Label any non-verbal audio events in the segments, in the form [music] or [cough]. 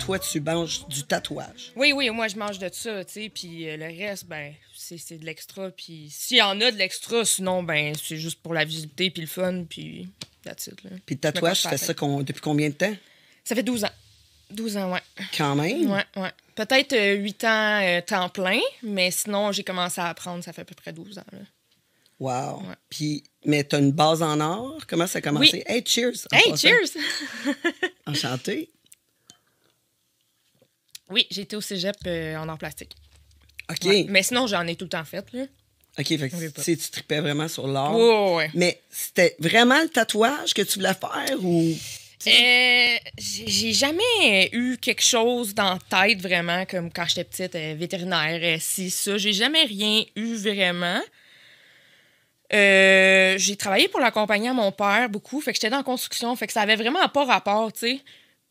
toi, tu manges du tatouage. Oui, oui, moi, je mange de ça, tu sais. Puis euh, le reste, ben, c'est de l'extra. Puis s'il y en a de l'extra, sinon, ben, c'est juste pour la visibilité, puis le fun, puis Puis le tatouage, tu fais ça depuis combien de temps? Ça fait 12 ans. 12 ans, ouais. Quand même? Ouais, ouais. Peut-être 8 euh, ans euh, temps plein, mais sinon, j'ai commencé à apprendre, ça fait à peu près 12 ans, là. Wow. Puis, mais tu une base en or. Comment ça a commencé? Hey, cheers! hey, cheers! Enchanté. Oui, j'ai été au cégep euh, en en plastique. OK. Mais sinon, j'en ai tout le temps fait, là. OK, fait tu, tripais vraiment sur l'art. ouais. Mais c'était vraiment le tatouage que tu voulais faire ou. Euh, j'ai jamais euh, eu quelque chose dans la tête vraiment, comme quand j'étais petite, vétérinaire, si, ça. J'ai jamais rien eu vraiment. j'ai travaillé pour l'accompagner à mon père beaucoup, fait que j'étais dans la construction, fait que ça avait vraiment pas rapport, tu sais.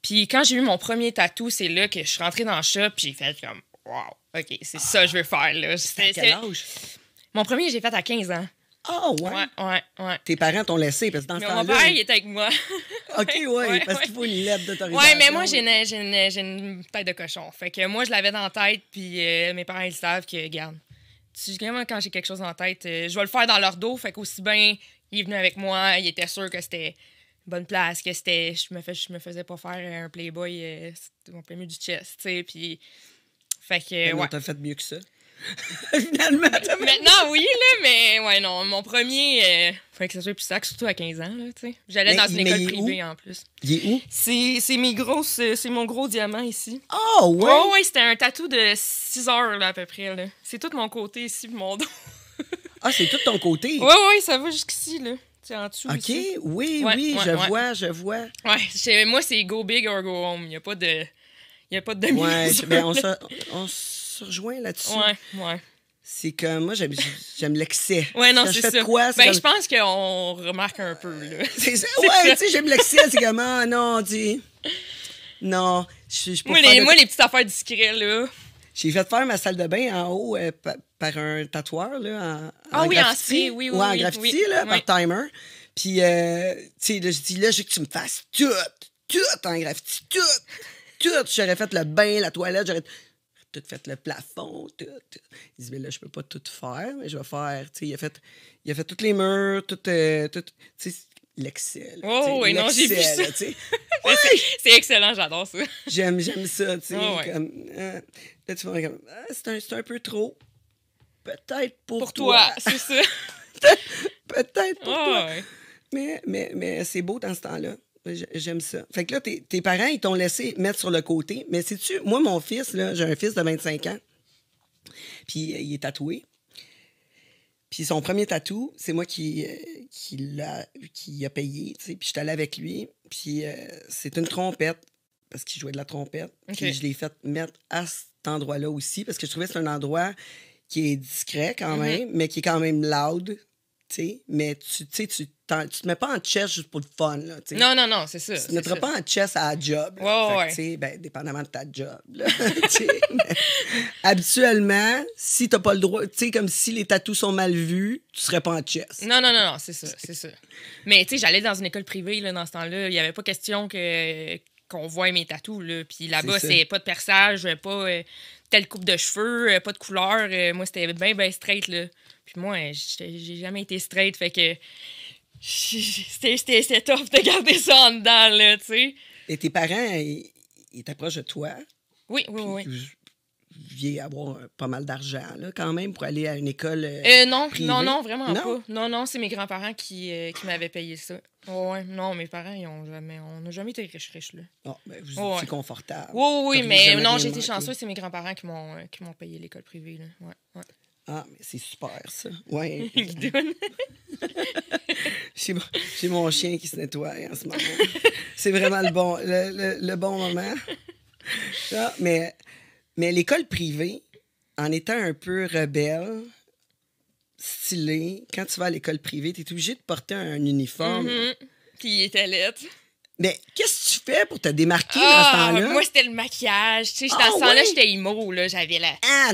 Puis quand j'ai eu mon premier tatou, c'est là que je suis rentrée dans le shop, puis j'ai fait comme, wow, OK, c'est ça que je veux faire, là. À quel âge? Mon premier, j'ai fait à 15 ans. Ah ouais. ouais. Ouais, ouais, Tes parents t'ont laissé parce que dans le temps-là. Mon père, il... était avec moi. [laughs] OK, ouais, parce qu'il faut une lettre d'autorisation. Ouais, mais moi, j'ai une, tête de cochon. Fait que moi, je l'avais dans la tête, puis euh, mes parents, ils savent que, garde, tu, quand j'ai quelque chose en tête, euh, je vais le faire dans leur dos. Fait qu'aussi bien, il est venu avec moi, il était sûr que c'était bonne place, que c'était je me fais je me faisais pas faire un playboy euh, mon premier du chest, tu sais, puis fait que ouais. t'as fait mieux que ça. [laughs] Finalement, t'as Maintenant, oui, là, mais ouais, non. Mon premier, euh, que ça soit plus sac, surtout à 15 ans, là, tu sais. J'allais dans une école privée, en plus. Il est où? C'est gros, euh, c'est mon gros diamant, ici. Oh, ouais? ouais, c'était un tatou de 6 heures, là, à peu près, là. C'est tout mon côté, ici, mon dos. ah, c'est tout ton côté? Ouais, ouais, ça va jusqu'ici, là en dessous. OK, oui, oui, je vois, je vois. Ouais, [laughs] moi, c'est go big or go home. Il n'y a pas de. Il n'y a pas de Ouais, ben, on, se, [laughs] on se rejoint là-dessus. Ouais, ouais. C'est que moi, j'aime l'excès. Ouais, non, c'est ça. Quoi, ben, je pense qu'on remarque un peu. Là. [laughs] C'est ça, ouais, tu sais, j'aime l'excès. C'est comme, ah, non, dis. Non, je suis pas. Moi, les, petites affaires discrètes, là. J'ai fait faire ma salle de bain en haut, euh, par un tatoueur, là, en, ah, oui, graffiti, oui, oui, en graffiti, là, par timer. Puis, euh, tu sais, je dis, là, je veux que tu me fasses tout, tout en graffiti, tout, tout. J'aurais fait le bain, la toilette, j'aurais tout fait le plafond, tout. Il dit, mais là, je peux pas tout faire, mais je vais faire. Tu sais, il a fait, il a fait tous les murs, tout, euh, tout tu sais, l'Excel. Oh oui, non, j'ai vu ça. [laughs] C'est excellent, j'adore ça. j'aime, j'aime ça, tu sais. Ah comme, hein. là, tu vas comme, ah, c'est un, un peu trop peut-être pour, pour, toi. c'est ça. [laughs] peut-être pour ah toi. Mais, mais, c'est beau dans ce temps-là. J'aime ça. Fait que là, tes, parents, ils t'ont laissé mettre sur le côté. Mais sais-tu, moi, mon fils, là, j'ai un fils de 25 ans. Puis euh, il est tatoué. Puis son premier tatou, c'est moi qui, euh, qui l'a qui a payé, Puis je suis avec lui. Puis euh, c'est une trompette, parce qu'il jouait de la trompette. je l'ai fait mettre à cet endroit-là aussi, parce que je trouvais que c'est un endroit qui est discret quand mm-hmm. même, mais qui est quand même loud. sais. mais tu sais, tu, tu te mets pas en chess juste pour le fun. Là, sais. non, non, non, c'est ça. Tu ne te pas en chess à la job. Là, ouais, ben, dépendamment de ta job. [laughs] habituellement, si tu pas le droit, tu sais, comme si les tatous sont mal vus, tu serais pas en chess. Non, non, non, non c'est ça, c'est ça. Mais tu sais, j'allais dans une école privée là, dans ce temps-là. Il n'y avait pas question que qu'on voit mes tatous. Là. Puis là-bas, c'est pas de perçage, euh, pas euh, telle coupe de cheveux, euh, pas de couleur. moi, c'était bien, bien straight. Là. Puis moi, j'ai jamais été straight. Fait que c'était top de garder ça en dedans, là, tu sais. Et tes parents, ils t'approchent de toi. Oui, oui, oui deviez avoir pas mal d'argent, quand même, pour aller à une école. Euh, euh, non, non, non, vraiment non? pas. Non, non, c'est mes grands-parents qui, euh, qui m'avaient payé ça. ouais, non, mes parents, ils ont jamais, on n'a jamais été riche, riche. là. Ah, ben, vous ouais. confortable. Oui, oui, mais non, j'ai été chanceux, c'est mes grands-parents qui m'ont, payé l'école privée, là. Ouais, Ah, mais c'est super, ça. Ouais. [laughs] [laughs] J'ai mon, mon chien qui se nettoie en ce moment. C'est vraiment le bon, le, bon moment. Ah, mais mais l'école privée, en étant un peu rebelle, stylée, quand tu vas à l'école privée, tu es obligé de porter un uniforme. Qui mm-hmm. était lettre. Mais qu'est-ce que tu fais pour te démarquer dans ce ah, temps-là? Moi, c'était le maquillage. Tu sais, ah, là j'étais emo. Là. J'avais la,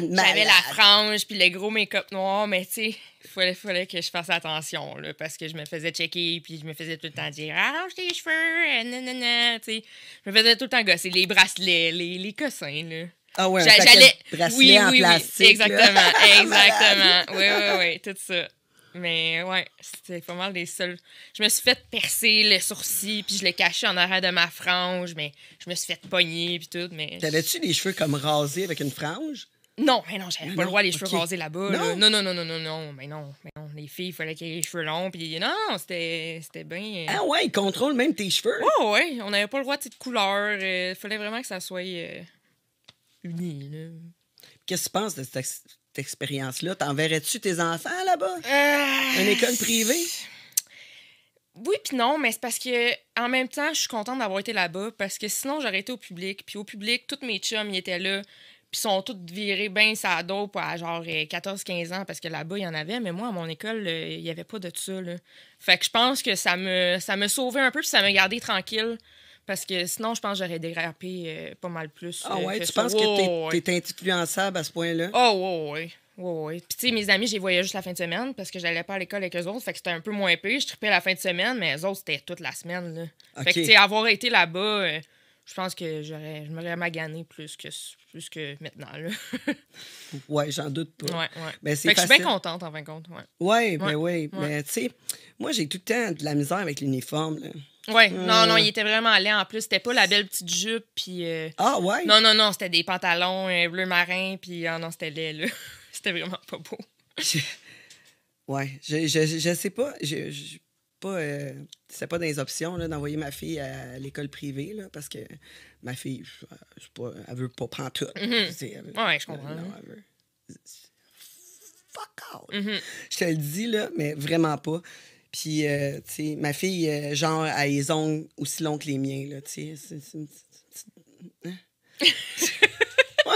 la frange, puis le gros make-up noir. Mais tu sais, il fallait, que je fasse attention là, parce que je me faisais checker, puis je me faisais tout le temps dire arrange tes cheveux, nanana. Tu sais, je me faisais tout le temps gosser les bracelets, les, les cossins. Là. Ah ouais, j'allais. Oui, oui, oui, plastique, exactement, [laughs] ah, exactement. oui, oui, oui, tout ça. Mais ouais, c'était pas mal des seuls. Je me suis fait percer les sourcils, puis je l'ai caché en arrière de ma frange, mais je me suis fait pogner, puis tout. Mais T'avais-tu les cheveux comme rasés avec une frange? Non, mais non, j'avais pas le droit les cheveux rasés là-bas. Non. non, non, non, non, non, mais non, mais non. Les filles, il fallait qu'elles aient les cheveux longs, puis non, c'était, c'était bien. Euh. Ah ouais, ils contrôlent même tes cheveux. Oui, oh, ouais, on n'avait pas le droit de cette couleur. Il euh, fallait vraiment que ça soit. Euh, Qu'est-ce que tu penses de cette, expérience-là? T'enverrais-tu tes enfants là-bas? Euh, Une école privée? Oui, puis non, mais c'est parce que en même temps, je suis contente d'avoir été là-bas parce que sinon, j'aurais été au public. Puis au public, tous mes chums, y étaient là. Puis sont tous virés bien ça dope à genre 14-15 euh, ans parce que là-bas, il y en avait. Mais moi, à mon école, euh, il n'y avait pas de ça. Fait que je pense que ça me, ça me sauvait un peu puis ça me gardait tranquille. Parce que sinon, je pense que j'aurais dégrappé euh, pas mal plus. Ah euh, ouais, tu penses que t'es es influençable à ce point-là? Oh, ouais, ouais. Oui, oui. Puis, tu sais, mes amis, je les voyais juste la fin de semaine parce que j'allais pas à l'école avec eux autres. Fait que c'était un peu moins pire. Je tripais la fin de semaine, mais eux autres, c'était toute la semaine. Là. Fait que, tu sais, avoir été là-bas, euh, je pense que j'aurais, je m'aurais magané plus que, plus que maintenant. Là. [laughs] ouais, j'en doute pas. Ouais, ouais. Ben, fait que je suis bien contente, en fin de compte. Ouais, ouais, ben oui. Ben oui, Mais, tu sais, moi, j'ai tout le temps de la misère avec l'uniforme. Oui, euh. non, non, il était vraiment laid en plus. C'était pas la belle petite jupe, puis. Euh, ah, ouais? Non, non, non, c'était des pantalons bleu marin, puis ah, non, c'était laid, là. [laughs] c'était vraiment pas beau. [laughs] Ouais, je, je, sais pas. Je, pas euh, c'est pas dans les options là, d'envoyer ma fille à l'école privée là, parce que ma fille je, pas, elle veut pas prendre tout. Mm-hmm. je comprends. Fuck out. Mm-hmm. Je te le dis là, mais vraiment pas. Puis, euh, tu sais, ma fille, euh, genre, a les ongles aussi longs que les miens, là, tu sais. C'est une petite... Hein? [laughs]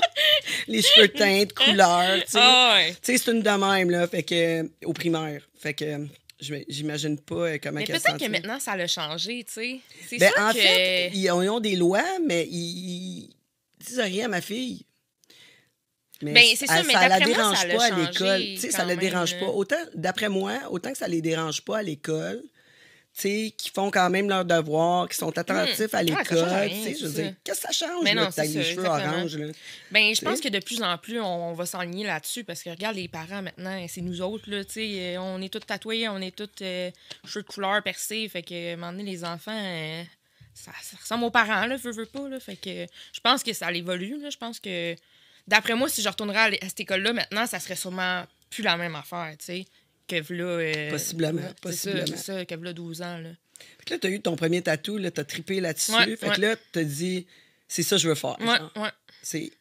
les cheveux teintes, couleurs, tu sais. Ah tu sais, c'est une de même, là, fait que, euh, au primaire. Fait que, j'imagine pas comment Mais peut-être que maintenant, ça l'a changé, tu sais. Ben, en fait, ils ont, des lois, mais ils disent rien à ma fille. Mais ben, c'est ça, mais ça la dérange pas à l'école. Ça ne dérange pas. Autant, d'après moi, autant que ça les dérange pas à l'école, qui font quand même leurs devoirs, qui sont attentifs hmm. à l'école. sais je veux dire, qu'est-ce que ça change mais non, cheveux orange? Ben, je pense que de plus en plus, on, va s'enligner là-dessus parce que regarde les parents maintenant, c'est nous autres, là, euh, on est tous tatoués, on est tous euh, cheveux de couleur percés. Fait que, à les enfants. Euh, ça, ça, ressemble aux parents, là, veux, veux pas. Là, fait que je pense que ça évolue. Là, je pense que d'après moi, si je retournerais à, cette école-là maintenant, ça serait sûrement plus la même affaire, tu sais, que possiblement, là, euh, possiblement. C'est ça, ça, que 12 ans, là. Fait que là, t'as eu ton premier tatou, là, t'as trippé là-dessus. fait que là, t'as dit, c'est ça que je veux faire. Ouais, ouais. C'est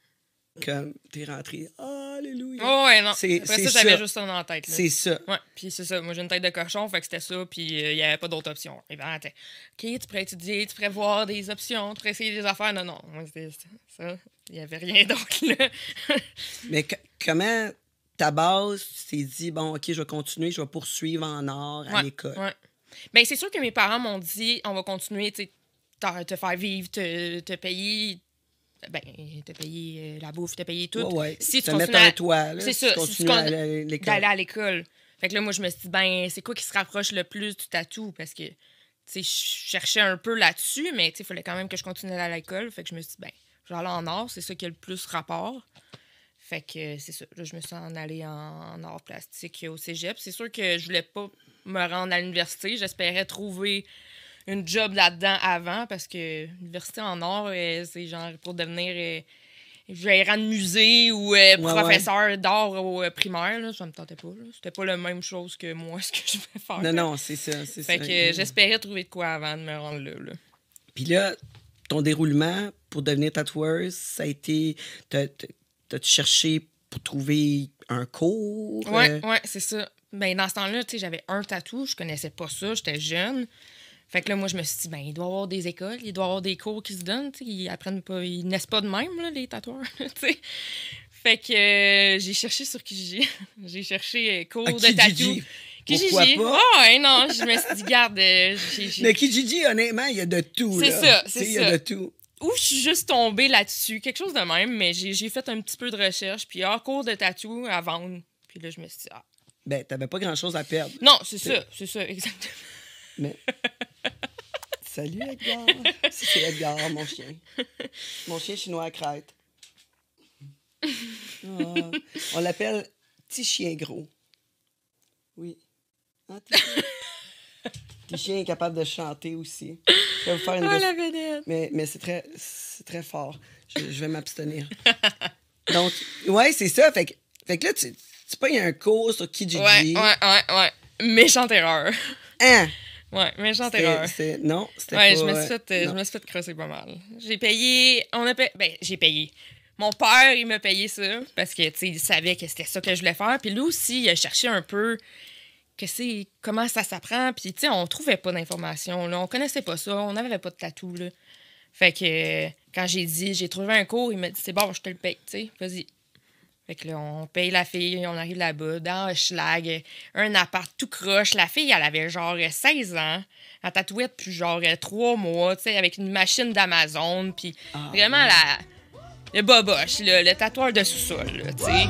comme, t'es rentré, oh, Alléluia. Oh, non. C'est ça, j'avais juste ça dans la tête. C'est ça. Ouais, puis c'est ça. Moi, j'ai une tête de cochon, fait que c'était ça, puis euh, il n'y avait pas d'autre option. attends. OK, tu pourrais étudier, tu pourrais voir des options, tu pourrais essayer des affaires. Non, non. Moi, c'était ça. Il n'y avait rien [laughs] d'autre, là. Mais comment ta base, s'est dit, bon, OK, je vais continuer, je vais poursuivre en art à l'école? Ouais. Bien, c'est sûr que mes parents m'ont dit, on va continuer, tu sais, te faire vivre, te payer ben, t'as payé euh, la bouffe, t'as payé tout. Si tu continues à... toit, c'est ça, tu continues d'aller à l'école. Fait que là, moi, je me suis dit, ben, c'est quoi qui se rapproche le plus du tatou? Parce que, tu sais, je cherchais un peu là-dessus, mais, tu sais, il fallait quand même que je continue à l'école. Fait que je me suis dit, ben, je vais aller en or. c'est ça qui a le plus rapport. Fait que, euh, c'est ça. Là, je me suis en allée en, or plastique au cégep. C'est sûr que je voulais pas me rendre à l'université. J'espérais trouver une job là-dedans avant parce que l'université en or, euh, c'est genre pour devenir euh, gérant de musée ou euh, professeur d'art au primaire, là, ça me tentait pas. C'était pas la même chose que moi, [laughs] ce que je vais faire. Non, non, c'est ça. C'est fait que j'espérais trouver de quoi avant de me rendre là. Puis là, ton déroulement pour devenir tatoueuse, ça a été. T'as-tu cherché pour trouver un cours? Oui, ouais, c'est ça. mais ben, dans ce temps-là, j'avais un tatou, je connaissais pas ça, j'étais jeune. Fait que là, moi, je me suis dit, ben, il doit y avoir des écoles, il doit y avoir des cours qui se donnent, sais, ils apprennent pas, ils naissent pas de même, les tatoueurs, [laughs] tu sais. Fait que euh, j'ai cherché sur Kijiji. [laughs] j'ai cherché euh, cours ah, de tatou. Kijiji. Ah, oh, non, je me suis dit, garde. Euh, mais Kijiji, honnêtement, il y a de tout. C'est ça, c'est ça. Il Ou je suis juste tombée là-dessus, quelque chose de même, mais j'ai fait un petit peu de recherche, puis hors ah, cours de tatou à vendre. Puis là, je me suis dit, ah. Ben, t'avais pas grand-chose à perdre. Non, c'est ça, c'est ça, [laughs] exactement. Mais... [laughs] Salut Edgar. C'est Edgar, mon chien. Mon chien chinois à crête. [laughs] Ah, on l'appelle petit chien gros. Oui. Hein petit [laughs] chien est capable de chanter aussi. Je faire une ah, Mais, mais c'est très, très fort. Je, vais m'abstenir. Donc, ouais, c'est ça. Fait que, fait que là, tu, tu a un cours sur Kijiji. Ouais, ouais, ouais, ouais. Méchante erreur. Hein? Ouais, méchant erreur. Non, c'était pas... Je me, suis fait, euh, je me suis fait creuser pas mal. J'ai payé... On a payé... Ben, j'ai payé. Mon père, il m'a payé ça parce que, il savait que c'était ça que je voulais faire. Puis lui aussi, il a cherché un peu que c'est comment ça s'apprend. Puis, tu sais, on trouvait pas d'informations. On connaissait pas ça. On n'avait pas de tatou, là. Fait que quand j'ai dit, j'ai trouvé un cours, il m'a dit, c'est bon, je te le paye, tu sais, vas-y. Fait que là, on paye la fille, on arrive là-bas, dans un schlag un appart tout croche. La fille, elle avait genre 16 ans, Elle tatouette, puis genre 3 mois, tu sais, avec une machine d'Amazon, puis ah vraiment la. Le boboche, le, le tatoueur de sous-sol, tu sais.